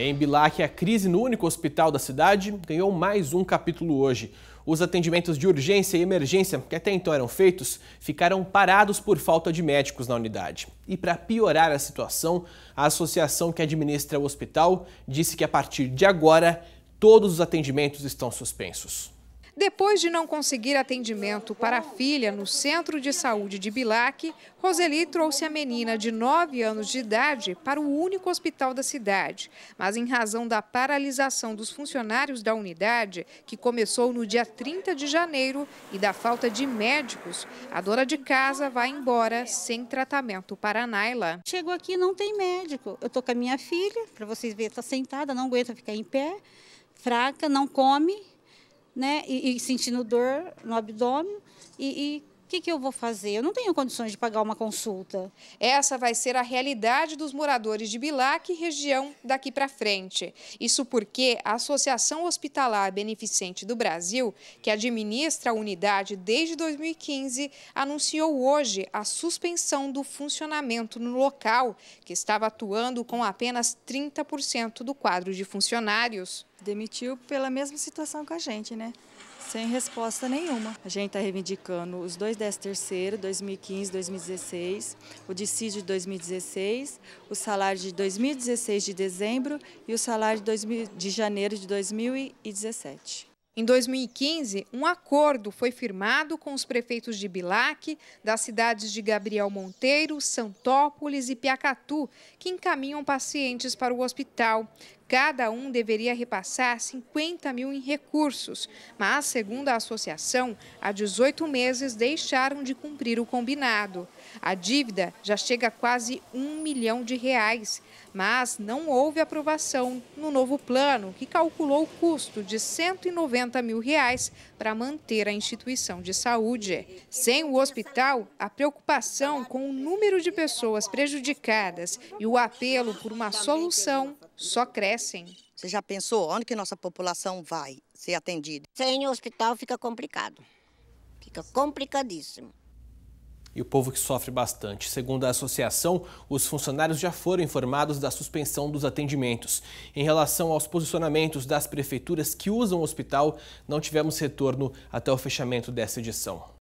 Em Bilac, a crise no único hospital da cidade ganhou mais um capítulo hoje. Os atendimentos de urgência e emergência, que até então eram feitos, ficaram parados por falta de médicos na unidade. E para piorar a situação, a associação que administra o hospital disse que a partir de agora todos os atendimentos estão suspensos. Depois de não conseguir atendimento para a filha no centro de saúde de Bilac, Roseli trouxe a menina de 9 anos de idade para o único hospital da cidade. Mas em razão da paralisação dos funcionários da unidade, que começou no dia 30 de janeiro, e da falta de médicos, a dona de casa vai embora sem tratamento para a Naila. Chegou aqui não tem médico. Eu estou com a minha filha, para vocês verem, está sentada, não aguenta ficar em pé, fraca, não come né? E, e sentindo dor no abdômen e, o que, que, eu vou fazer? Eu não tenho condições de pagar uma consulta. Essa vai ser a realidade dos moradores de Bilac e região daqui para frente. Isso porque a Associação Hospitalar Beneficente do Brasil, que administra a unidade desde 2015, anunciou hoje a suspensão do funcionamento no local, que estava atuando com apenas 30% do quadro de funcionários. Demitiu pela mesma situação que a gente, né? Sem resposta nenhuma. A gente está reivindicando os dois 10 terceiro, 2015, 2016, o dissídio de 2016, o salário de 2016 de dezembro e o salário de, 2000, de janeiro de 2017. Em 2015, um acordo foi firmado com os prefeitos de Bilac, das cidades de Gabriel Monteiro, Santópolis e Piacatu, que encaminham pacientes para o hospital. Cada um deveria repassar 50 mil em recursos, mas, segundo a associação, há 18 meses deixaram de cumprir o combinado. A dívida já chega a quase um milhão de reais, mas não houve aprovação no novo plano, que calculou o custo de 190 mil reais para manter a instituição de saúde. Sem o hospital, a preocupação com o número de pessoas prejudicadas e o apelo por uma solução só crescem. Você já pensou onde que nossa população vai ser atendida? Sem hospital fica complicado. Fica complicadíssimo e o povo que sofre bastante. Segundo a associação, os funcionários já foram informados da suspensão dos atendimentos. Em relação aos posicionamentos das prefeituras que usam o hospital, não tivemos retorno até o fechamento dessa edição.